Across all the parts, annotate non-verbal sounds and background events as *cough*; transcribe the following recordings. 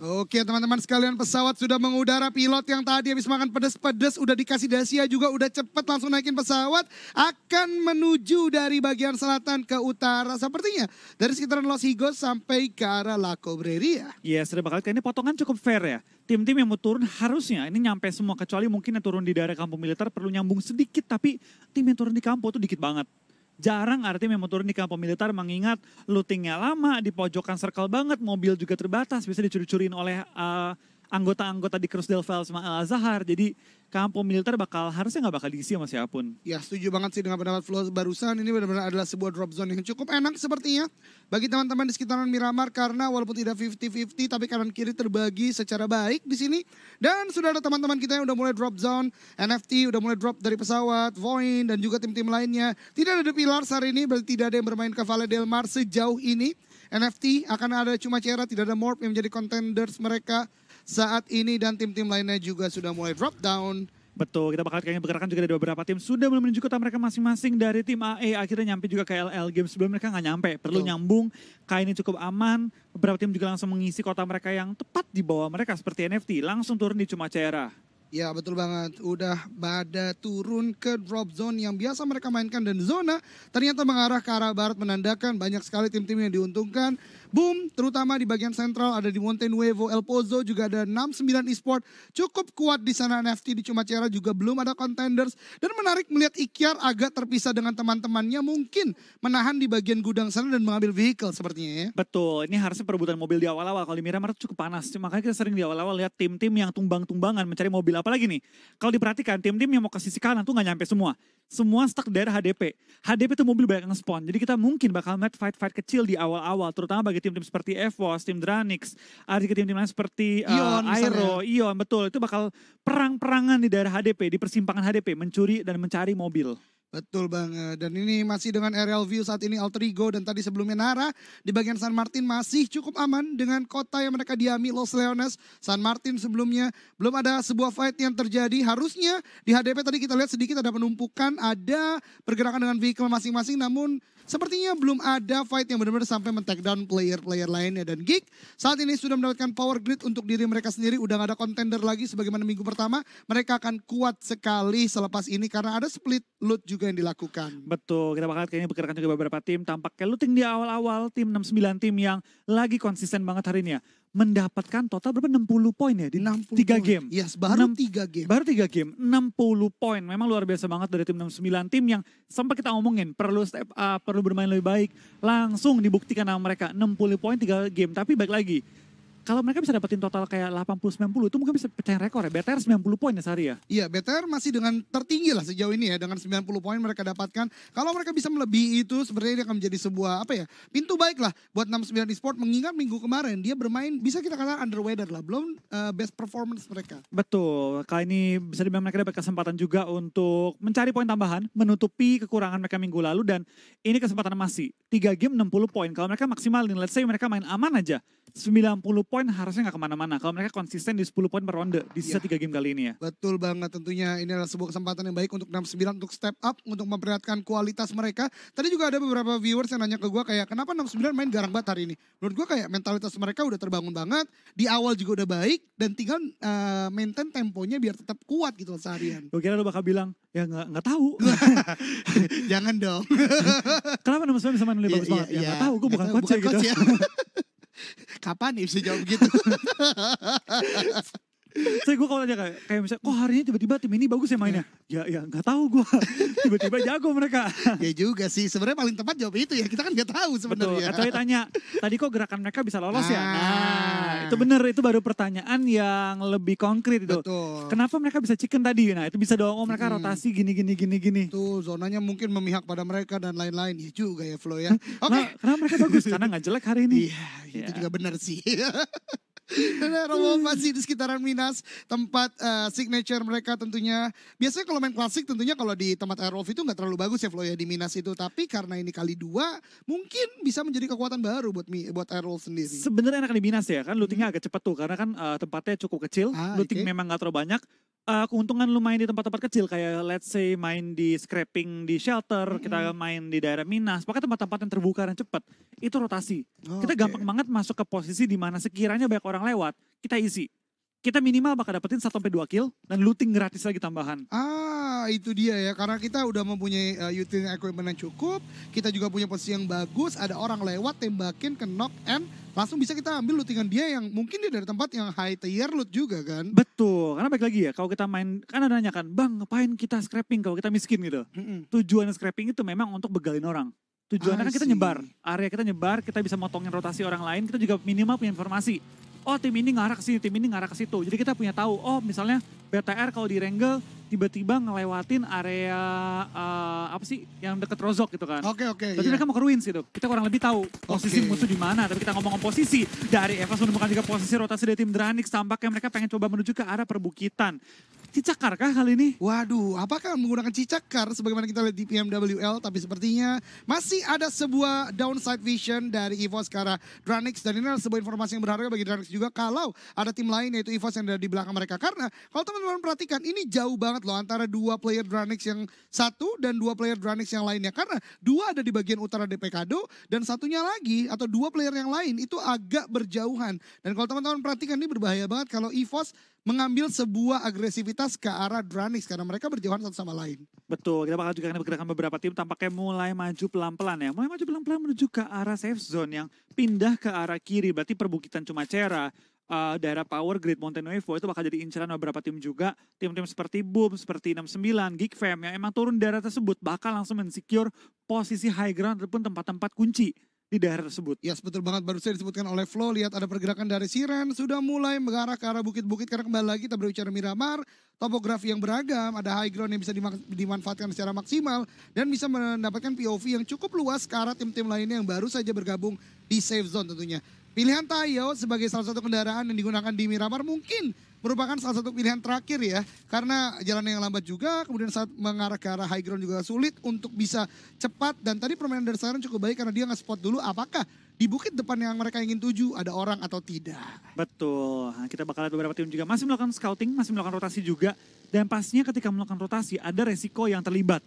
Oke teman-teman sekalian pesawat sudah mengudara pilot yang tadi habis makan pedes-pedes udah dikasih dasia juga udah cepet langsung naikin pesawat akan menuju dari bagian selatan ke utara sepertinya dari sekitaran Los Higos sampai ke arah La Cobreria. Iya yes, sudah bakal ini potongan cukup fair ya tim-tim yang mau turun harusnya ini nyampe semua kecuali mungkin yang turun di daerah kampung militer perlu nyambung sedikit tapi tim yang turun di kampung itu dikit banget jarang artinya memang turun di kampung militer mengingat lootingnya lama, di pojokan circle banget, mobil juga terbatas, bisa dicuri-curiin oleh uh, anggota-anggota di del Files sama Al Azhar. Jadi kampung militer bakal harusnya nggak bakal diisi sama siapapun. Ya setuju banget sih dengan pendapat Flo barusan. Ini benar-benar adalah sebuah drop zone yang cukup enak sepertinya bagi teman-teman di sekitaran Miramar karena walaupun tidak 50-50 tapi kanan kiri terbagi secara baik di sini. Dan sudah ada teman-teman kita yang udah mulai drop zone, NFT udah mulai drop dari pesawat, Voin dan juga tim-tim lainnya. Tidak ada pilar hari ini berarti tidak ada yang bermain ke Valle Del Mar sejauh ini. NFT akan ada cuma Cera, tidak ada Morph yang menjadi contenders mereka saat ini dan tim-tim lainnya juga sudah mulai drop down. Betul, kita bakal kayaknya bergerakan juga dari beberapa tim sudah mulai menuju kota mereka masing-masing dari tim AE akhirnya nyampe juga ke LL game sebelum mereka nggak nyampe. Perlu Betul. nyambung, Kayak ini cukup aman, beberapa tim juga langsung mengisi kota mereka yang tepat di bawah mereka seperti NFT langsung turun di cuma Cera. Ya betul banget, udah pada turun ke drop zone yang biasa mereka mainkan dan zona ternyata mengarah ke arah barat menandakan banyak sekali tim-tim yang diuntungkan boom terutama di bagian sentral ada di Monte Nuevo, El Pozo juga ada 69 eSport. Cukup kuat di sana NFT di cuma Cumacera juga belum ada contenders dan menarik melihat Ikiar agak terpisah dengan teman-temannya mungkin menahan di bagian gudang sana dan mengambil vehicle sepertinya ya. Betul, ini harusnya perebutan mobil di awal-awal kalau di Miramar cukup panas. Makanya kita sering di awal-awal lihat tim-tim yang tumbang-tumbangan mencari mobil apa lagi nih. Kalau diperhatikan tim-tim yang mau ke sisi kanan tuh nggak nyampe semua semua stuck daerah HDP. HDP itu mobil banyak yang spawn. Jadi kita mungkin bakal melihat fight-fight kecil di awal-awal, terutama bagi ketiga tim-tim seperti Evos, tim Dranix, ada ketiga tim-tim lain seperti uh, Ion, Aero, misalnya. Ion, betul. Itu bakal perang-perangan di daerah HDP, di persimpangan HDP, mencuri dan mencari mobil. Betul banget. Dan ini masih dengan aerial view saat ini Alter dan tadi sebelumnya Nara di bagian San Martin masih cukup aman dengan kota yang mereka diami Los Leones. San Martin sebelumnya belum ada sebuah fight yang terjadi. Harusnya di HDP tadi kita lihat sedikit ada penumpukan, ada pergerakan dengan vehicle masing-masing namun Sepertinya belum ada fight yang benar-benar sampai men down player-player lainnya. Dan Geek saat ini sudah mendapatkan power grid untuk diri mereka sendiri. Udah gak ada contender lagi sebagaimana minggu pertama. Mereka akan kuat sekali selepas ini karena ada split loot juga juga yang dilakukan. Betul, kita bakal kayaknya bergerakkan juga beberapa tim. Tampaknya looting di awal-awal tim 69 tim yang lagi konsisten banget hari ini ya. Mendapatkan total berapa 60 poin ya di 60 3 point. game. Yes, baru 6, 3 game. Baru 3 game, 60 poin. Memang luar biasa banget dari tim 69 tim yang sempat kita omongin perlu step up, perlu bermain lebih baik. Langsung dibuktikan sama mereka 60 poin 3 game. Tapi baik lagi, kalau mereka bisa dapetin total kayak 80-90 itu mungkin bisa pecahin rekor ya. BTR 90 poin ya sehari ya? Iya BTR masih dengan tertinggi lah sejauh ini ya. Dengan 90 poin mereka dapatkan. Kalau mereka bisa melebihi itu sebenarnya akan menjadi sebuah apa ya. Pintu baik lah buat 69 sport Mengingat minggu kemarin dia bermain bisa kita katakan underweather lah. Belum uh, best performance mereka. Betul. Kali ini bisa dibilang mereka dapat kesempatan juga untuk mencari poin tambahan. Menutupi kekurangan mereka minggu lalu. Dan ini kesempatan masih. 3 game 60 poin. Kalau mereka maksimal maksimalin let's say mereka main aman aja. 90 poin harusnya nggak kemana-mana. Kalau mereka konsisten di 10 poin per ronde di sisa iya. tiga ya. game kali ini ya. Betul banget tentunya ini adalah sebuah kesempatan yang baik untuk 69 untuk step up, untuk memperlihatkan kualitas mereka. Tadi juga ada beberapa viewers yang nanya ke gue kayak kenapa 69 main garang banget hari ini. Menurut gue kayak mentalitas mereka udah terbangun banget, di awal juga udah baik dan tinggal uh, maintain temponya biar tetap kuat gitu loh seharian. Gue kira lo bakal bilang ya nggak nggak tahu. *laughs* Jangan dong. *laughs* Kenapa nomor 9 bisa main lebih bagus iya, banget? Ya iya, nggak ya, tahu, gue bukan coach ya, gitu. ya. *laughs* kapan nih bisa jawab gitu? Saya *laughs* gue kalau aja kayak, kayak misalnya, kok hari ini tiba-tiba tim ini bagus ya mainnya? Iya. Ya ya nggak tahu gue, *laughs* tiba-tiba jago mereka. ya juga sih, sebenarnya paling tepat jawab itu ya kita kan nggak tahu sebenarnya. Atau tanya tadi kok gerakan mereka bisa lolos ya? Nah, nah itu bener, itu baru pertanyaan yang lebih konkret itu. Betul. Kenapa mereka bisa chicken tadi? Nah itu bisa doang, oh mereka hmm. rotasi gini, gini, gini, gini. Tuh zonanya mungkin memihak pada mereka dan lain-lain. Ya juga ya Flo ya. Oke. Okay. Nah, karena mereka bagus, *laughs* karena nggak jelek hari ini. Iya, itu yeah. juga benar sih. *laughs* Karena Romo masih di sekitaran Minas, tempat uh, signature mereka tentunya. Biasanya kalau main klasik tentunya kalau di tempat Aerov itu nggak terlalu bagus ya Flo ya di Minas itu. Tapi karena ini kali dua, mungkin bisa menjadi kekuatan baru buat buat Aerov sendiri. Sebenarnya enak di Minas ya kan lootingnya hmm. agak cepat tuh karena kan uh, tempatnya cukup kecil, ah, looting okay. memang nggak terlalu banyak uh, keuntungan lu main di tempat-tempat kecil kayak let's say main di scraping di shelter, mm -hmm. kita main di daerah Minas, pakai tempat-tempat yang terbuka dan cepat, itu rotasi. Oh, kita okay. gampang banget masuk ke posisi di mana sekiranya banyak orang lewat, kita isi kita minimal bakal dapetin 1 sampai 2 kill dan looting gratis lagi tambahan. Ah, itu dia ya. Karena kita udah mempunyai uh, utility equipment yang cukup, kita juga punya posisi yang bagus, ada orang lewat tembakin ke knock and langsung bisa kita ambil lootingan dia yang mungkin dia dari tempat yang high tier loot juga kan. Betul. Karena baik lagi ya, kalau kita main kan ada nanya kan, "Bang, ngapain kita scrapping kalau kita miskin gitu?" Mm -mm. Tujuan scrapping itu memang untuk begalin orang tujuannya ah, kan kita nyebar area kita nyebar kita bisa motongin rotasi orang lain kita juga minimal punya informasi oh tim ini ngarah ke sini, tim ini ngarah ke situ. Jadi kita punya tahu, oh misalnya BTR kalau di tiba-tiba ngelewatin area uh, apa sih yang deket Rozok gitu kan. Oke okay, oke. Okay, Berarti yeah. mereka mau ke Ruins gitu. Kita kurang lebih tahu posisi okay. musuh di mana. Tapi kita ngomong posisi dari Evas menemukan juga posisi rotasi dari tim Dranix tampaknya mereka pengen coba menuju ke arah perbukitan cicakar kah kali ini? Waduh, apakah menggunakan cicakar sebagaimana kita lihat di PMWL tapi sepertinya masih ada sebuah downside vision dari EVOS ke arah Dranix dan ini adalah sebuah informasi yang berharga bagi Dranix juga kalau ada tim lain yaitu EVOS yang ada di belakang mereka karena kalau teman-teman perhatikan ini jauh banget loh antara dua player Dranix yang satu dan dua player Dranix yang lainnya karena dua ada di bagian utara DPKdo dan satunya lagi atau dua player yang lain itu agak berjauhan dan kalau teman-teman perhatikan ini berbahaya banget kalau EVOS mengambil sebuah agresivitas ke arah Dranis karena mereka berjauhan satu sama lain. Betul, kita bakal juga akan bergerak beberapa tim tampaknya mulai maju pelan-pelan ya. Mulai maju pelan-pelan menuju ke arah safe zone yang pindah ke arah kiri berarti perbukitan cuma cera. uh, eh, daerah Power Grid Mountain Wave itu bakal jadi inceran beberapa tim juga. Tim-tim seperti Boom, seperti 69, Geek Fam yang emang turun daerah tersebut bakal langsung mensecure posisi high ground ataupun tempat-tempat kunci di daerah tersebut. Ya yes, betul banget baru saja disebutkan oleh Flo lihat ada pergerakan dari Siren sudah mulai mengarah ke arah bukit-bukit karena kembali lagi kita berbicara Miramar topografi yang beragam, ada high ground yang bisa dimanfaatkan secara maksimal dan bisa mendapatkan POV yang cukup luas ke arah tim-tim lainnya yang baru saja bergabung di safe zone tentunya. Pilihan Tayo sebagai salah satu kendaraan yang digunakan di Miramar mungkin merupakan salah satu pilihan terakhir ya. Karena jalan yang lambat juga, kemudian saat mengarah ke arah high ground juga sulit untuk bisa cepat. Dan tadi permainan dari Saran cukup baik karena dia nge-spot dulu apakah di bukit depan yang mereka ingin tuju ada orang atau tidak. Betul. Nah, kita bakal lihat beberapa tim juga masih melakukan scouting, masih melakukan rotasi juga. Dan pastinya ketika melakukan rotasi ada resiko yang terlibat.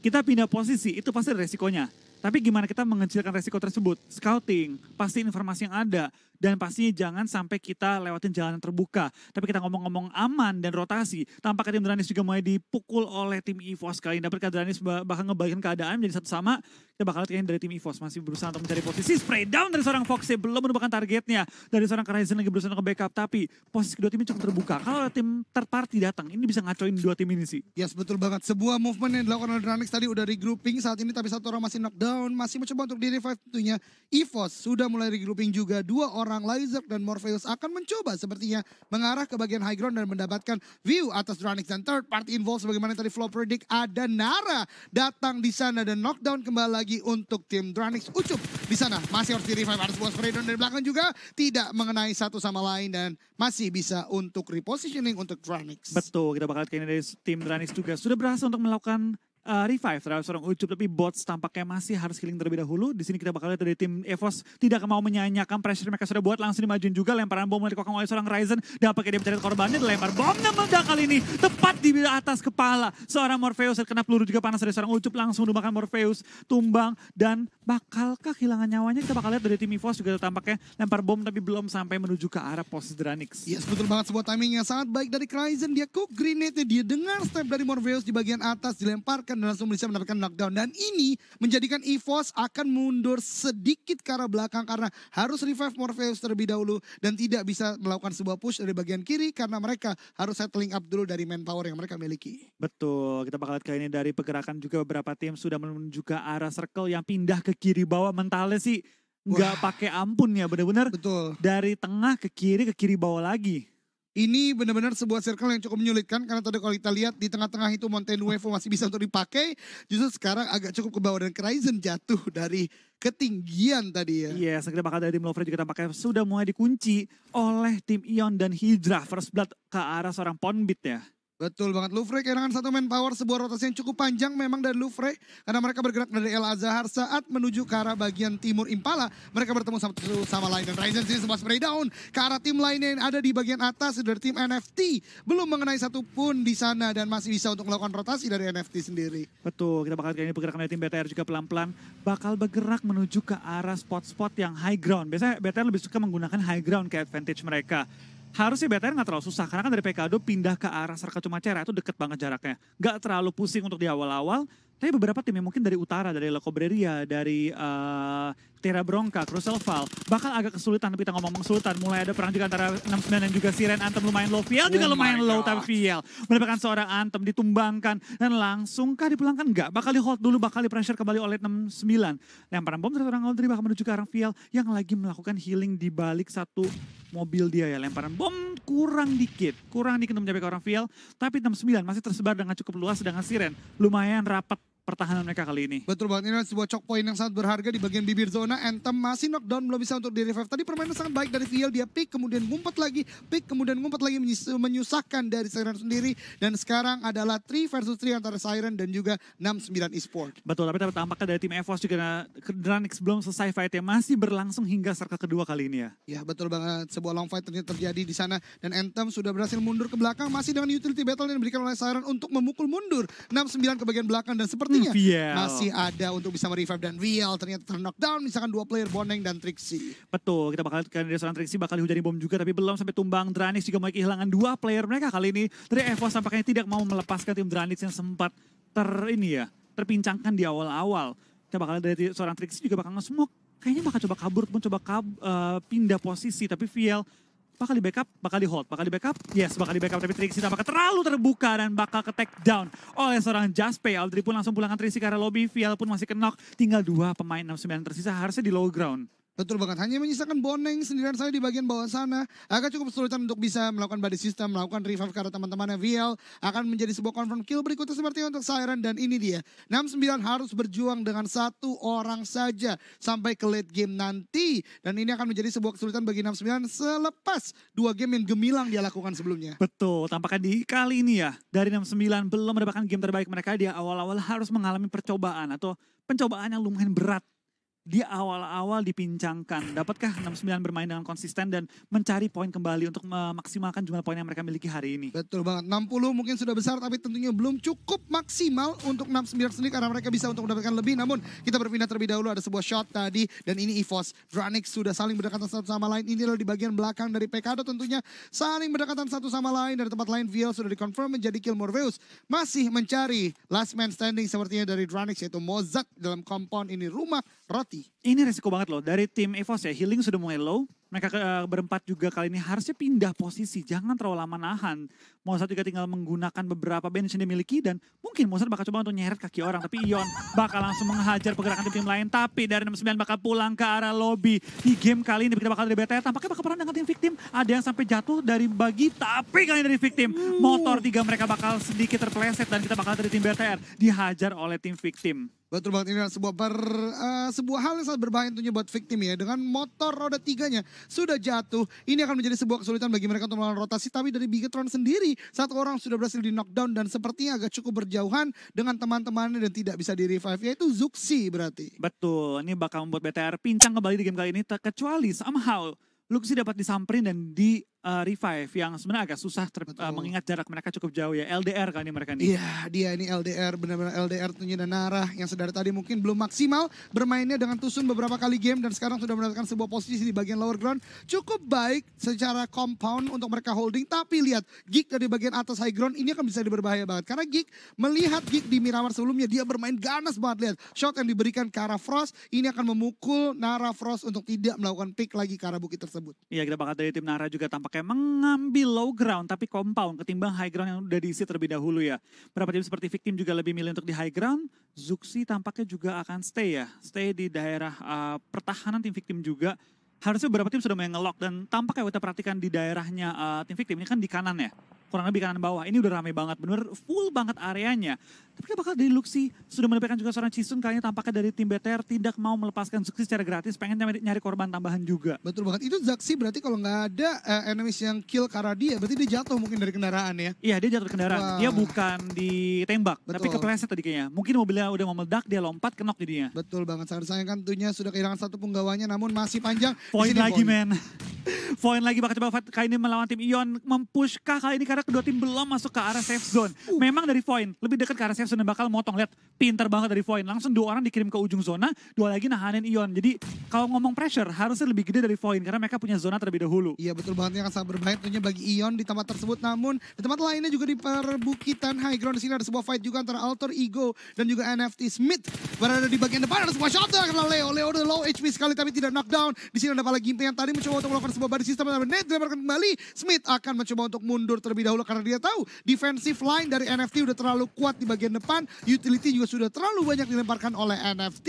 Kita pindah posisi, itu pasti ada resikonya. Tapi gimana kita mengecilkan resiko tersebut? Scouting, pasti informasi yang ada, dan pastinya jangan sampai kita lewatin jalan yang terbuka. Tapi kita ngomong-ngomong aman dan rotasi, tampaknya tim Dranis juga mulai dipukul oleh tim EVOS kali ini. Dapatkah Dranis bahkan ngebalikin keadaan menjadi satu sama? Kita bakal lihat dari tim EVOS masih berusaha untuk mencari posisi. Spray down dari seorang Fox belum merupakan targetnya. Dari seorang Horizon lagi berusaha untuk backup, tapi posisi kedua tim ini cukup terbuka. Kalau tim third party datang, ini bisa ngacoin dua tim ini sih. Yes, betul banget. Sebuah movement yang dilakukan oleh Dranis tadi udah regrouping saat ini, tapi satu orang masih knockdown, masih mencoba untuk di-revive tentunya. EVOS sudah mulai regrouping juga. Dua orang orang laser dan Morpheus akan mencoba sepertinya mengarah ke bagian high ground dan mendapatkan view atas Dronix dan third party involved sebagaimana tadi Flow predict ada Nara datang di sana dan knockdown kembali lagi untuk tim Dronix Ucup di sana masih harus di revive harus buat spray dari belakang juga tidak mengenai satu sama lain dan masih bisa untuk repositioning untuk Dronix. Betul kita bakal lihat kayaknya dari tim Dronix juga sudah berhasil untuk melakukan uh, revive terhadap seorang Ucup tapi bots tampaknya masih harus healing terlebih dahulu. Di sini kita bakal lihat dari tim Evos tidak mau menyanyiakan pressure mereka sudah buat langsung dimajuin juga lemparan bom dari kokang oleh seorang Ryzen Dan pakai dia mencari korbannya dilempar bomnya meledak kali ini tepat di atas kepala seorang Morpheus terkena peluru juga panas dari seorang Ucup langsung dimakan Morpheus tumbang dan bakalkah kehilangan nyawanya kita bakal lihat dari tim Evos juga tampaknya lempar bom tapi belum sampai menuju ke arah pos Dranix. Yes betul banget sebuah timingnya yang sangat baik dari Ryzen dia cook grenade dia dengar step dari Morpheus di bagian atas dilemparkan dikalahkan dan langsung bisa mendapatkan lockdown Dan ini menjadikan EVOS akan mundur sedikit ke arah belakang karena harus revive Morpheus terlebih dahulu dan tidak bisa melakukan sebuah push dari bagian kiri karena mereka harus settling up dulu dari manpower yang mereka miliki. Betul, kita bakal lihat kali ini dari pergerakan juga beberapa tim sudah menuju ke arah circle yang pindah ke kiri bawah mentalnya sih nggak pakai ampun ya bener-bener. Betul. Dari tengah ke kiri ke kiri bawah lagi. Ini benar-benar sebuah circle yang cukup menyulitkan karena tadi kalau kita lihat di tengah-tengah itu Mountain Wave masih bisa untuk dipakai. Justru sekarang agak cukup ke bawah dan Kryzen jatuh dari ketinggian tadi ya. Iya, yeah, segera bakal dari tim Lovren juga tampaknya sudah mulai dikunci oleh tim Ion dan Hydra. First Blood ke arah seorang Ponbit ya. Betul banget. Lufre kehilangan satu main power sebuah rotasi yang cukup panjang memang dari Lufre. karena mereka bergerak dari El Azhar saat menuju ke arah bagian timur Impala. Mereka bertemu sama satu sama lain dan Ryzen sini sebuah spray down ke arah tim lainnya yang ada di bagian atas dari tim NFT. Belum mengenai satupun di sana dan masih bisa untuk melakukan rotasi dari NFT sendiri. Betul, kita bakal kayaknya bergerak dari tim BTR juga pelan-pelan bakal bergerak menuju ke arah spot-spot yang high ground. Biasanya BTR lebih suka menggunakan high ground kayak advantage mereka harusnya BTR nggak terlalu susah karena kan dari Pekado pindah ke arah Serka Cumacera itu deket banget jaraknya. Nggak terlalu pusing untuk di awal-awal. Tapi beberapa tim yang mungkin dari utara, dari La dari uh, Tera Bronca, Crucial Fall, bakal agak kesulitan tapi kita ngomong-ngomong Mulai ada perang juga antara 69 dan juga Siren. Anthem lumayan low, Viel juga oh lumayan low tapi Viel. Mendapatkan seorang Anthem, ditumbangkan dan langsung langsungkah dipulangkan? Enggak, bakal di hold dulu, bakal di pressure kembali oleh 69. Lemparan bom terhadap orang Aldri bakal menuju ke arah Viel yang lagi melakukan healing di balik satu mobil dia ya. Lemparan bom kurang dikit, kurang dikit untuk mencapai ke orang Viel. Tapi 69 masih tersebar dengan cukup luas sedangkan Siren. Lumayan rapat pertahanan mereka kali ini. Betul banget, ini sebuah choke point yang sangat berharga di bagian bibir zona. Anthem masih knockdown, belum bisa untuk di revive. Tadi permainan sangat baik dari VL, dia pick, kemudian ngumpet lagi, pick, kemudian ngumpet lagi menyusahkan dari Siren sendiri. Dan sekarang adalah 3 versus 3 antara Siren dan juga 69 Esport. Betul, tapi tampaknya dari tim EVOS juga Dranix belum selesai fightnya, masih berlangsung hingga serka kedua kali ini ya. Ya betul banget, sebuah long fight ternyata terjadi di sana. Dan Anthem sudah berhasil mundur ke belakang, masih dengan utility battle yang diberikan oleh Siren untuk memukul mundur 69 ke bagian belakang. Dan seperti artinya VL. masih ada untuk bisa merevive dan VL ternyata knockdown misalkan dua player Boneng dan Trixie. Betul, kita bakal lihat dari seorang Trixie bakal dihujani bom juga tapi belum sampai tumbang Dranix juga mulai kehilangan dua player mereka kali ini. Dari Evos tampaknya tidak mau melepaskan tim Dranix yang sempat ter ini ya, terpincangkan di awal-awal. Kita bakal dari seorang Trixie juga bakal nge-smoke kayaknya bakal coba kabur pun coba kab, uh, pindah posisi tapi Viel bakal di backup, bakal di hold, bakal di backup, yes bakal di backup tapi Trixie tampaknya terlalu terbuka dan bakal ke take down oleh seorang Jaspe. Aldri pun langsung pulangkan Trixie karena lobby, Vial pun masih kenok, tinggal dua pemain 69 tersisa harusnya di low ground. Betul banget, hanya menyisakan Boneng sendirian saya di bagian bawah sana. Akan cukup kesulitan untuk bisa melakukan body system, melakukan revive karena teman-temannya VL akan menjadi sebuah confirm kill berikutnya seperti untuk Siren dan ini dia. 69 harus berjuang dengan satu orang saja sampai ke late game nanti. Dan ini akan menjadi sebuah kesulitan bagi 69 selepas dua game yang gemilang dia lakukan sebelumnya. Betul, tampaknya di kali ini ya dari 69 belum mendapatkan game terbaik mereka dia awal-awal harus mengalami percobaan atau pencobaan yang lumayan berat di awal-awal dipincangkan. Dapatkah 69 bermain dengan konsisten dan mencari poin kembali untuk memaksimalkan jumlah poin yang mereka miliki hari ini? Betul banget. 60 mungkin sudah besar tapi tentunya belum cukup maksimal untuk 69 sendiri karena mereka bisa untuk mendapatkan lebih. Namun kita berpindah terlebih dahulu ada sebuah shot tadi dan ini EVOS. Dranix sudah saling berdekatan satu sama lain. Ini lalu di bagian belakang dari Pekado tentunya saling berdekatan satu sama lain. Dari tempat lain VL sudah dikonfirm menjadi kill Morpheus. Masih mencari last man standing sepertinya dari Dranix yaitu Mozak dalam kompon ini rumah roti mati. Ini resiko banget loh. Dari tim EVOS ya, healing sudah mulai low mereka eh, berempat juga kali ini harusnya pindah posisi, jangan terlalu lama nahan. Mozart juga tinggal menggunakan beberapa bench yang dimiliki dan mungkin Mozart bakal coba untuk nyeret kaki orang. Tapi Ion bakal langsung menghajar pergerakan tim, tim lain. Tapi dari 69 bakal pulang ke arah lobby. Di game kali ini kita bakal dari BTR tampaknya bakal perang dengan tim victim. Ada yang sampai jatuh dari bagi tapi kali ini dari victim. Hmm. Motor tiga mereka bakal sedikit terpleset dan kita bakal dari tim BTR dihajar oleh tim victim. Betul banget ini adalah sebuah ber, uh, eh, sebuah hal yang sangat berbahaya tentunya buat victim ya dengan motor roda tiganya sudah jatuh. Ini akan menjadi sebuah kesulitan bagi mereka untuk melawan rotasi. Tapi dari Bigetron sendiri, satu orang sudah berhasil di knockdown dan sepertinya agak cukup berjauhan dengan teman-temannya dan tidak bisa di revive. Yaitu Zuxi berarti. Betul, ini bakal membuat BTR pincang kembali di game kali ini. Kecuali somehow Luxi dapat disamperin dan di uh, revive yang sebenarnya agak susah ter, uh, mengingat jarak mereka cukup jauh ya. LDR kan ini mereka nih. Iya, dia ini LDR benar-benar LDR tentunya dan Narah yang sedari tadi mungkin belum maksimal bermainnya dengan Tusun beberapa kali game dan sekarang sudah mendapatkan sebuah posisi di bagian lower ground cukup baik secara compound untuk mereka holding tapi lihat Geek dari bagian atas high ground ini akan bisa diberbahaya banget karena Geek melihat Geek di Miramar sebelumnya dia bermain ganas banget lihat shot yang diberikan ke arah Frost ini akan memukul Nara Frost untuk tidak melakukan pick lagi ke arah bukit tersebut. Iya kita bakal dari tim Nara juga tampak tampaknya mengambil low ground tapi compound ketimbang high ground yang udah diisi terlebih dahulu ya. Berapa tim seperti Victim juga lebih milih untuk di high ground. Zuxi tampaknya juga akan stay ya. Stay di daerah uh, pertahanan tim Victim juga. Harusnya beberapa tim sudah mulai ngelock dan tampaknya kita perhatikan di daerahnya uh, tim Victim ini kan di kanan ya kurang lebih kanan bawah. Ini udah rame banget, bener full banget areanya. Tapi apakah dari Luxi? Sudah menampilkan juga seorang Cisun kayaknya tampaknya dari tim BTR tidak mau melepaskan Zuxi secara gratis, pengen nyari, nyari korban tambahan juga. Betul banget. Itu Zaxi berarti kalau nggak ada uh, enemies yang kill karena ya, dia, berarti dia jatuh mungkin dari kendaraan ya? Iya, dia jatuh dari kendaraan. Wah. Dia bukan ditembak, Betul. tapi kepleset tadi kayaknya. Mungkin mobilnya udah mau meledak, dia lompat, kenok jadinya. Betul banget. Sangat sayang kan tentunya sudah kehilangan satu penggawanya, namun masih panjang. Poin lagi, men. Poin lagi bakal coba fight kali ini melawan tim Ion. kah kali ini karena kedua tim belum masuk ke arah safe zone. Uh. Memang dari Poin lebih dekat ke arah safe zone dan bakal motong. Lihat pinter banget dari Poin Langsung dua orang dikirim ke ujung zona, dua lagi nahanin Ion. Jadi kalau ngomong pressure harusnya lebih gede dari Poin karena mereka punya zona terlebih dahulu. Iya betul banget yang sangat berbahaya tentunya bagi Ion di tempat tersebut. Namun di tempat lainnya juga di perbukitan high ground di sini ada sebuah fight juga antara Alter Ego dan juga NFT Smith berada di bagian depan ada sebuah shot dari Leo Leo udah low HP sekali tapi tidak knockdown. Di sini ada apalagi yang tadi mencoba untuk melakukan sebab di sistem yang benar. kembali. Smith akan mencoba untuk mundur terlebih dahulu karena dia tahu defensive line dari NFT udah terlalu kuat di bagian depan. Utility juga sudah terlalu banyak dilemparkan oleh NFT.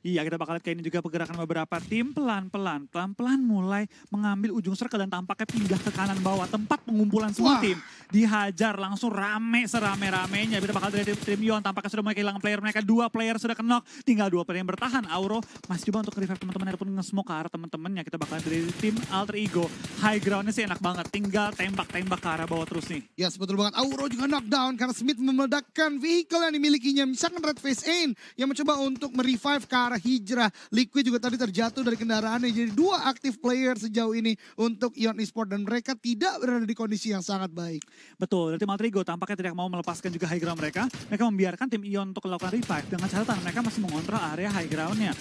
Iya kita bakal lihat kayak ini juga pergerakan beberapa tim pelan-pelan. Pelan-pelan mulai mengambil ujung circle dan tampaknya pindah ke kanan bawah. Tempat pengumpulan semua tim. Dihajar langsung rame serame-ramenya. Kita bakal lihat tim Yon tampaknya sudah mulai kehilangan player mereka. Dua player sudah kenok. Tinggal dua player yang bertahan. Auro masih coba untuk revive teman-teman ataupun nge-smoke ke arah teman-temannya. Kita bakal dari tim alter ego. High groundnya sih enak banget. Tinggal tembak-tembak ke arah bawah terus nih. Ya yes, sebetul banget. Auro juga knockdown karena Smith memeledakkan vehicle yang dimilikinya. Misalkan Red Face Ain yang mencoba untuk merevive ke arah hijrah. Liquid juga tadi terjatuh dari kendaraannya. Jadi dua aktif player sejauh ini untuk Ion Esport dan mereka tidak berada di kondisi yang sangat baik. Betul, dari tim alter ego tampaknya tidak mau melepaskan juga high ground mereka. Mereka membiarkan tim Ion untuk melakukan revive dengan catatan mereka masih mengontrol area high groundnya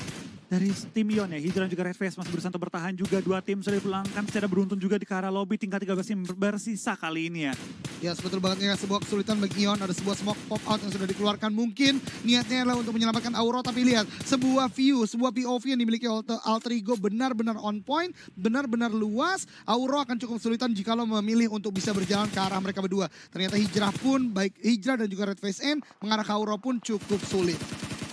dari tim Yon ya. dan juga Red Face masih berusaha untuk bertahan juga. Dua tim sudah dipulangkan secara beruntun juga di ke arah lobby tingkat 13 yang bersisa kali ini ya. Ya sebetul banget ya sebuah kesulitan bagi Ion. Ada sebuah smoke pop out yang sudah dikeluarkan. Mungkin niatnya adalah untuk menyelamatkan Auro. Tapi lihat sebuah view, sebuah POV yang dimiliki Alter, Alter Ego benar-benar on point. Benar-benar luas. Auro akan cukup kesulitan jika lo memilih untuk bisa berjalan ke arah mereka berdua. Ternyata hijrah pun baik hijrah dan juga Red Face end mengarah ke Auro pun cukup sulit.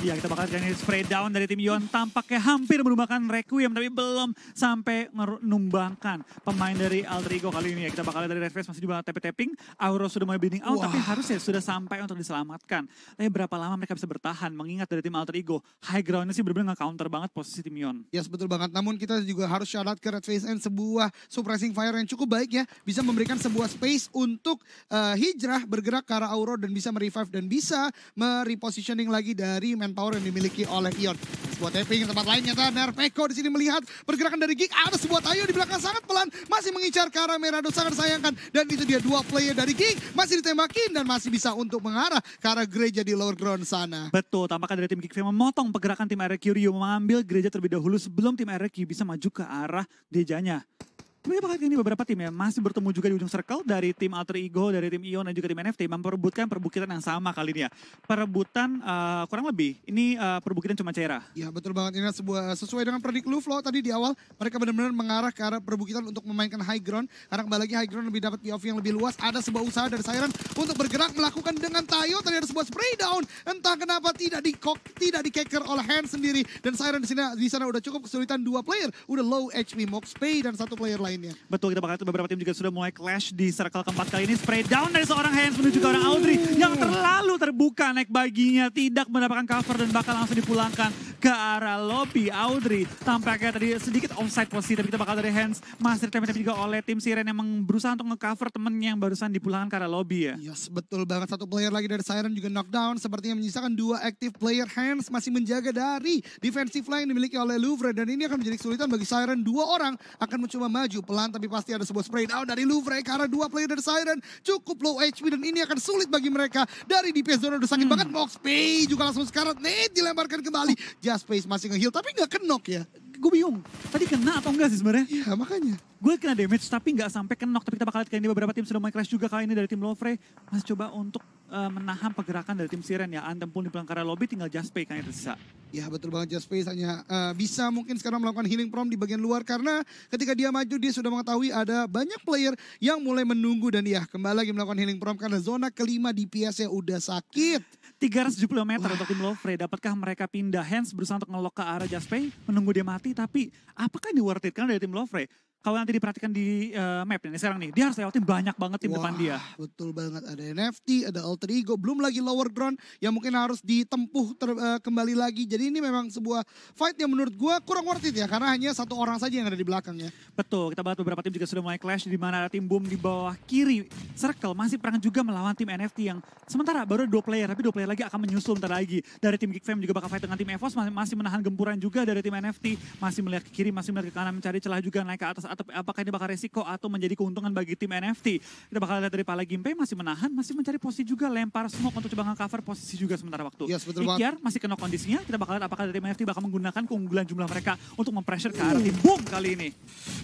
Ya kita bakal jadi ini spray down dari tim Yon tampaknya hampir merupakan Requiem tapi belum sampai menumbangkan pemain dari Aldrigo kali ini ya. Kita bakal dari Red masih di bawah tapping-tapping. Auro sudah mulai bleeding out Wah. tapi harusnya sudah sampai untuk diselamatkan. Tapi berapa lama mereka bisa bertahan mengingat dari tim Aldrigo High groundnya sih benar-benar nggak counter banget posisi tim Yon. Yes betul banget. Namun kita juga harus syarat out ke Red and sebuah suppressing fire yang cukup baik ya. Bisa memberikan sebuah space untuk uh, hijrah bergerak ke arah Auro dan bisa merevive dan bisa merepositioning lagi dari power yang dimiliki oleh Ion. Sebuah tapping ke tempat lainnya. Ternyata Nerpeko di sini melihat pergerakan dari Geek ada sebuah tayo di belakang sangat pelan masih mengincar ke arah Merado sangat sayangkan dan itu dia dua player dari Geek masih ditembakin dan masih bisa untuk mengarah ke arah gereja di lower ground sana. Betul, tampaknya dari tim Geek memotong pergerakan tim RQ Rio mengambil gereja terlebih dahulu sebelum tim RQ bisa maju ke arah gerejanya. Sebenarnya iya, ini beberapa tim ya masih bertemu juga di ujung circle dari tim Alter Ego, dari tim Ion dan juga tim NFT memperebutkan perbukitan yang sama kali ini ya. Perebutan uh, kurang lebih ini uh, perbukitan cuma cairah. Ya betul banget ini sebuah sesuai dengan predik lu flow tadi di awal mereka benar-benar mengarah ke arah perbukitan untuk memainkan high ground karena kembali lagi high ground lebih dapat POV yang lebih luas. Ada sebuah usaha dari Siren untuk bergerak melakukan dengan Tayo tadi ada sebuah spray down entah kenapa tidak di tidak di keker oleh Hand sendiri dan Siren di sana di sana udah cukup kesulitan dua player udah low HP Moxpay dan satu player lain lainnya. Betul, kita bakal beberapa tim juga sudah mulai clash di circle keempat kali ini. Spray down dari seorang Hands menuju ke orang Audrey yang terlalu terbuka naik baginya. Tidak mendapatkan cover dan bakal langsung dipulangkan ke arah lobby. Audrey tampaknya tadi sedikit offside posisi tapi kita bakal dari hands. Master Champion tapi juga oleh tim Siren yang berusaha untuk ngecover temennya yang barusan dipulangkan ke arah lobby ya. Yes, betul banget. Satu player lagi dari Siren juga knockdown. Sepertinya menyisakan dua active player hands masih menjaga dari defensive line dimiliki oleh Louvre. Dan ini akan menjadi kesulitan bagi Siren. Dua orang akan mencoba maju pelan tapi pasti ada sebuah spray down dari Louvre karena dua player dari Siren cukup low HP dan ini akan sulit bagi mereka dari DPS zone udah sakit hmm. banget. Moxpay juga langsung sekarat. Nih dilemparkan kembali. Just space masih nge tapi nggak kenok ya. Gue bingung. Tadi kena atau enggak sih sebenarnya? Iya makanya gue kena damage tapi nggak sampai kenok tapi kita bakal lihat ini beberapa tim sudah main crash juga kali ini dari tim Lovre masih coba untuk uh, menahan pergerakan dari tim Siren ya Antem pun di pelangkara lobby tinggal Jaspe kan yang tersisa Ya betul banget Jaspe hanya uh, eh, bisa mungkin sekarang melakukan healing prom di bagian luar karena ketika dia maju dia sudah mengetahui ada banyak player yang mulai menunggu dan ya kembali lagi melakukan healing prom karena zona kelima DPS-nya udah sakit. 370 meter Wah. untuk tim Lovre. Dapatkah mereka pindah hands berusaha untuk ngelok ke arah Jaspe menunggu dia mati tapi apakah ini worth it karena dari tim Lovre kalau nanti diperhatikan di uh, map ini sekarang nih, dia harus lewatin banyak banget tim Wah, depan dia. Betul banget, ada NFT, ada alter ego, belum lagi lower ground yang mungkin harus ditempuh ter, uh, kembali lagi. Jadi ini memang sebuah fight yang menurut gue kurang worth it ya, karena hanya satu orang saja yang ada di belakangnya. Betul, kita bahas beberapa tim juga sudah mulai clash di mana ada tim boom di bawah kiri circle masih perang juga melawan tim NFT yang sementara baru dua player, tapi dua player lagi akan menyusul ntar lagi. Dari tim Geek Fam juga bakal fight dengan tim Evos, masih menahan gempuran juga dari tim NFT, masih melihat ke kiri, masih melihat ke kanan mencari celah juga naik ke atas atau apakah ini bakal resiko atau menjadi keuntungan bagi tim NFT. Kita bakal lihat dari Pala Gimpe masih menahan, masih mencari posisi juga, lempar smoke untuk coba nge-cover posisi juga sementara waktu. Yes, iya, betul masih kena kondisinya, kita bakal lihat apakah dari NFT bakal menggunakan keunggulan jumlah mereka untuk mempressure ke arah tim boom kali ini.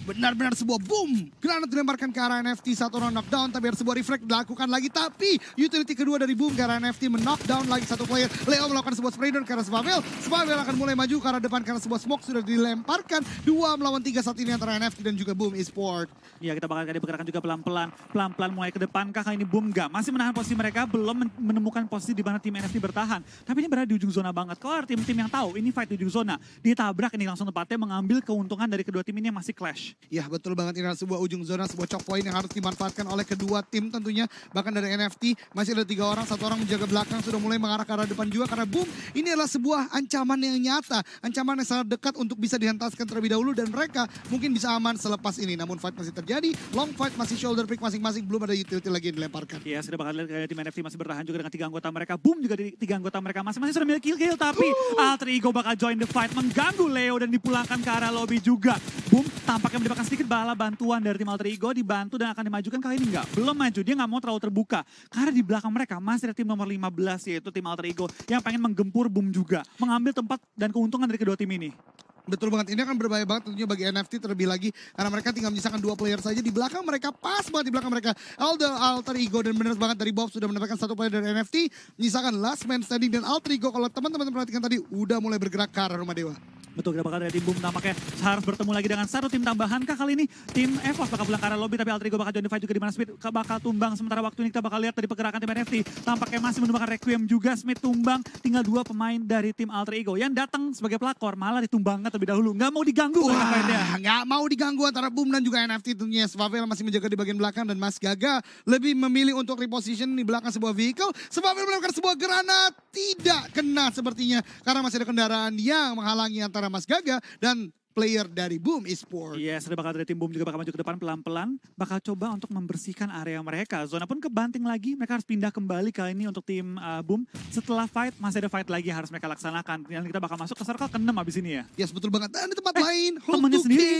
Benar-benar sebuah boom. Granat dilemparkan ke arah NFT, satu round knockdown, tapi ada sebuah reflect dilakukan lagi, tapi utility kedua dari boom ke arah NFT menockdown lagi satu player. Leo melakukan sebuah spray down ke arah Spavel, Spavel akan mulai maju ke arah depan karena sebuah smoke sudah dilemparkan. Dua melawan tiga saat ini antara NFT dan dan juga Boom Esport. Iya, kita bakal dipergerakan juga pelan-pelan. Pelan-pelan mulai ke depan. Kakak ini Boom gak? Masih menahan posisi mereka, belum menemukan posisi di mana tim NFT bertahan. Tapi ini berada di ujung zona banget. Kalau ada tim-tim yang tahu, ini fight di ujung zona. Ditabrak ini langsung tepatnya mengambil keuntungan dari kedua tim ini yang masih clash. Iya, betul banget. Ini adalah sebuah ujung zona, sebuah chop point yang harus dimanfaatkan oleh kedua tim tentunya. Bahkan dari NFT, masih ada tiga orang, satu orang menjaga belakang, sudah mulai mengarah ke arah depan juga. Karena Boom, ini adalah sebuah ancaman yang nyata. Ancaman yang sangat dekat untuk bisa dihentaskan terlebih dahulu dan mereka mungkin bisa aman selepas ini. Namun fight masih terjadi, long fight masih shoulder pick masing-masing, belum ada utility lagi yang dilemparkan. Iya, sudah bakal lihat kayak tim NFT masih bertahan juga dengan tiga anggota mereka. Boom juga di tiga anggota mereka masing-masing sudah memiliki kill-kill, tapi uh. Alter Ego bakal join the fight, mengganggu Leo dan dipulangkan ke arah lobby juga. Boom, tampaknya mendapatkan sedikit bala bantuan dari tim Alter Ego, dibantu dan akan dimajukan kali ini enggak. Belum maju, dia nggak mau terlalu terbuka. Karena di belakang mereka masih ada tim nomor 15, yaitu tim Alter Ego, yang pengen menggempur Boom juga. Mengambil tempat dan keuntungan dari kedua tim ini. Betul banget, ini akan berbahaya banget tentunya bagi NFT terlebih lagi karena mereka tinggal menyisakan dua player saja di belakang mereka, pas banget di belakang mereka. Aldo Alter Ego dan benar banget dari Bob sudah mendapatkan satu player dari NFT, menyisakan Last Man Standing dan Alter Ego kalau teman-teman perhatikan tadi udah mulai bergerak ke arah rumah dewa. Betul, kita bakal dari tim Boom tampaknya harus bertemu lagi dengan satu tim tambahan. Kah kali ini tim Evos bakal pulang karena lobby, tapi Altrigo bakal join the fight juga di mana Smith bakal tumbang. Sementara waktu ini kita bakal lihat dari pergerakan tim NFT, tampaknya masih menumbangkan Requiem juga. Smith tumbang, tinggal dua pemain dari tim Alter Ego yang datang sebagai pelakor, malah ditumbangkan terlebih dahulu. Nggak mau diganggu Wah, Nggak mau diganggu antara Boom dan juga NFT tentunya. Svavel masih menjaga di bagian belakang dan Mas Gaga lebih memilih untuk reposition di belakang sebuah vehicle. Svavel melakukan sebuah granat, tidak kena sepertinya karena masih ada kendaraan yang menghalangi antara Mas Gaga dan player dari Boom Esports. Iya, yes, bakal dari tim Boom juga bakal maju ke depan pelan-pelan. Bakal coba untuk membersihkan area mereka. Zona pun kebanting lagi, mereka harus pindah kembali kali ini untuk tim uh, Boom. Setelah fight, masih ada fight lagi harus mereka laksanakan. Dan kita bakal masuk ke circle ke-6 abis ini ya. Yes, betul banget. Dan di tempat eh, lain, temennya sendiri.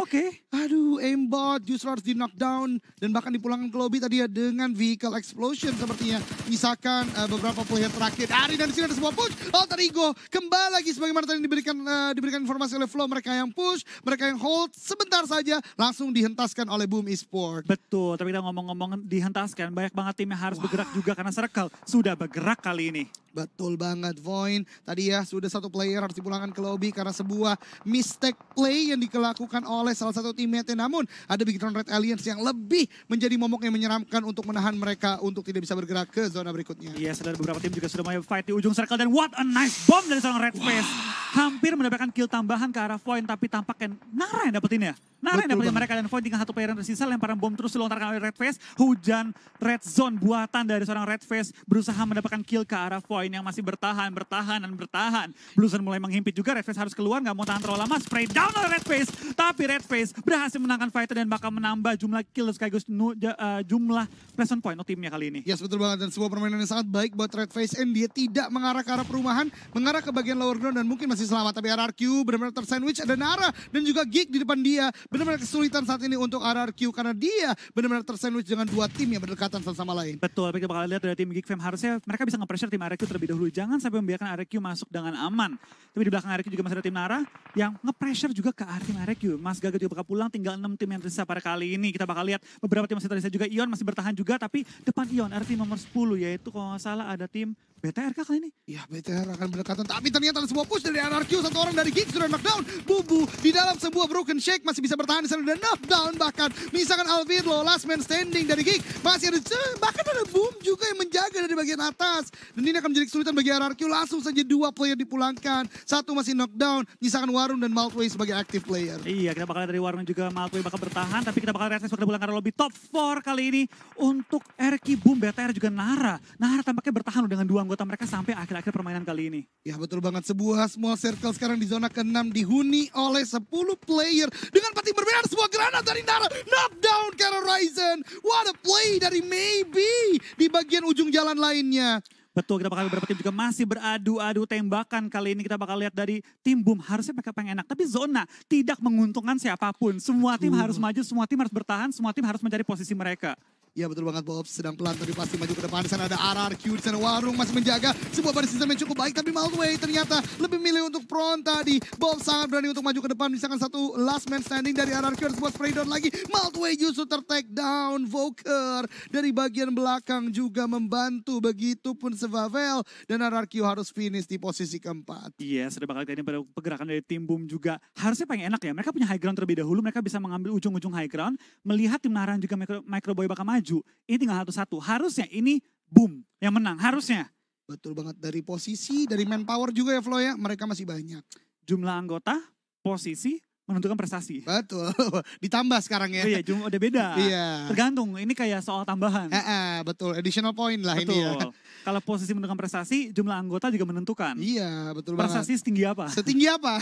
Oke. Okay. Aduh, aimbot justru harus di knockdown. Dan bahkan dipulangkan ke lobby tadi ya dengan vehicle explosion sepertinya. Misalkan uh, beberapa player terakhir. Ari dan sini ada sebuah push. Alter Ego kembali lagi sebagaimana tadi diberikan uh, diberikan informasi oleh Flow mereka ya yang push, mereka yang hold sebentar saja langsung dihentaskan oleh Boom Esports. Betul, tapi kita ngomong-ngomong dihentaskan banyak banget tim yang harus wow. bergerak juga karena Circle sudah bergerak kali ini. Betul banget, Voin. Tadi ya sudah satu player harus dipulangkan ke lobby karena sebuah mistake play yang dilakukan oleh salah satu timnya. Namun ada Drone Red Alliance yang lebih menjadi momok yang menyeramkan untuk menahan mereka untuk tidak bisa bergerak ke zona berikutnya. Iya, yes, dan beberapa tim juga sudah mulai fight di ujung circle dan what a nice bomb dari seorang Red Face. Wow. Hampir mendapatkan kill tambahan ke arah Voin tapi tampaknya Nara yang dapetin ya. Nara yang dapetin banget. mereka dan Voin tinggal satu player yang tersisa lemparan bom terus dilontarkan oleh Red Face. Hujan Red Zone buatan dari seorang Red Face berusaha mendapatkan kill ke arah Voin. Poin yang masih bertahan, bertahan, dan bertahan. Blueson mulai menghimpit juga, Red Face harus keluar, nggak mau tahan terlalu lama. Spray down oleh Red Face, tapi Red Face berhasil menangkan fighter dan bakal menambah jumlah kill sekaligus uh, jumlah present point untuk timnya kali ini. Yes, betul banget. Dan sebuah permainan yang sangat baik buat Red Face and dia tidak mengarah ke arah perumahan, mengarah ke bagian lower ground dan mungkin masih selamat. Tapi RRQ benar-benar tersandwich, ada Nara dan juga Geek di depan dia. Benar-benar kesulitan saat ini untuk RRQ karena dia benar-benar tersandwich dengan dua tim yang berdekatan sama lain. Betul, tapi kita bakal lihat dari tim Geek Fam harusnya mereka bisa nge-pressure tim RRQ terlebih dahulu. Jangan sampai membiarkan RQ masuk dengan aman. Tapi di belakang RQ juga masih ada tim Nara yang nge-pressure juga ke arah tim RQ. Mas Gaga juga bakal pulang, tinggal 6 tim yang tersisa pada kali ini. Kita bakal lihat beberapa tim masih tersisa juga. Ion masih bertahan juga, tapi depan Ion ada tim nomor 10 yaitu kalau nggak salah ada tim BTR kah kali ini? Ya BTR akan berdekatan tapi ternyata ada sebuah push dari RRQ satu orang dari Geeks sudah knockdown Bubu di dalam sebuah broken shake masih bisa bertahan di sana dan knockdown bahkan misalkan Alvin lo last man standing dari Geeks masih ada bahkan ada Boom juga yang menjaga dari bagian atas dan ini akan menjadi kesulitan bagi RRQ langsung saja dua player dipulangkan satu masih knockdown misalkan Warung dan Maltway sebagai active player Iya kita bakal dari Warung juga Maltway bakal bertahan tapi kita bakal Redness bakal bulan karena lobby top 4 kali ini untuk RRQ Boom BTR juga Nara Nara tampaknya bertahan dengan dua anggota mereka sampai akhir-akhir permainan kali ini. Ya betul banget, sebuah small circle sekarang di zona ke-6 dihuni oleh 10 player. Dengan peti berbeda sebuah granat dari Nara, down ke Ryzen. What a play dari Maybe di bagian ujung jalan lainnya. Betul, kita bakal beberapa tim juga masih beradu-adu tembakan. Kali ini kita bakal lihat dari tim Boom. Harusnya mereka pengen enak. Tapi zona tidak menguntungkan siapapun. Semua tim harus maju, semua tim harus bertahan, semua tim harus mencari posisi mereka. Iya betul banget Bob, sedang pelan tapi pasti maju ke depan. di Sana ada RRQ, di sana Warung masih menjaga. Sebuah baris sistem yang cukup baik tapi Malway ternyata lebih milih untuk front tadi. Bob sangat berani untuk maju ke depan, misalkan satu last man standing dari RRQ ada sebuah spray down lagi. Malway justru tertake down, Voker dari bagian belakang juga membantu. begitu pun Sevavel dan RRQ harus finish di posisi keempat. Iya, yes, sudah banget tadi pada pergerakan dari tim Boom juga. Harusnya paling enak ya, mereka punya high ground terlebih dahulu, mereka bisa mengambil ujung-ujung high ground. Melihat tim Naran juga Micro, micro Boy bakal maju maju, ini tinggal satu-satu. Harusnya ini boom yang menang, harusnya. Betul banget dari posisi, dari manpower juga ya Flo ya, mereka masih banyak. Jumlah anggota, posisi, menentukan prestasi. Betul. *laughs* Ditambah sekarang ya. Oh iya, cuma udah beda. Iya. Tergantung. Ini kayak soal tambahan. Eh, eh, betul. Additional point lah betul. ini ya. *laughs* Kalau posisi menentukan prestasi, jumlah anggota juga menentukan. Iya, betul prestasi banget. Prestasi setinggi apa? Setinggi apa?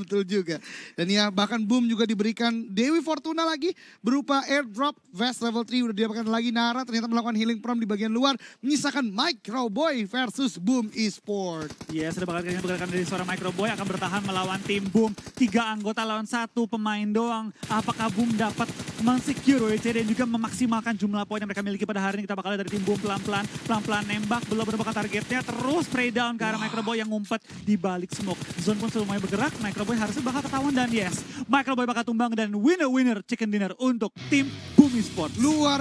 *laughs* betul juga. Dan ya, bahkan boom juga diberikan Dewi Fortuna lagi berupa airdrop vest level 3 udah didapatkan lagi Nara ternyata melakukan healing prom di bagian luar menyisakan Micro Boy versus Boom Esport. Iya, yes, sudah bakal dari suara Micro Boy akan bertahan melawan tim Boom. Tiga anggota lawan satu pemain doang. Apakah Boom dapat mensecure WC e dan juga memaksimalkan jumlah poin yang mereka miliki pada hari ini. Kita bakal dari tim Boom pelan-pelan, pelan-pelan nembak, belum menemukan targetnya. Terus spray down ke arah wow. Microboy yang ngumpet di balik smoke. Zone pun selalu bergerak, Microboy harusnya bakal ketahuan dan yes. Microboy bakal tumbang dan winner-winner chicken dinner untuk tim Boom Esports. Luar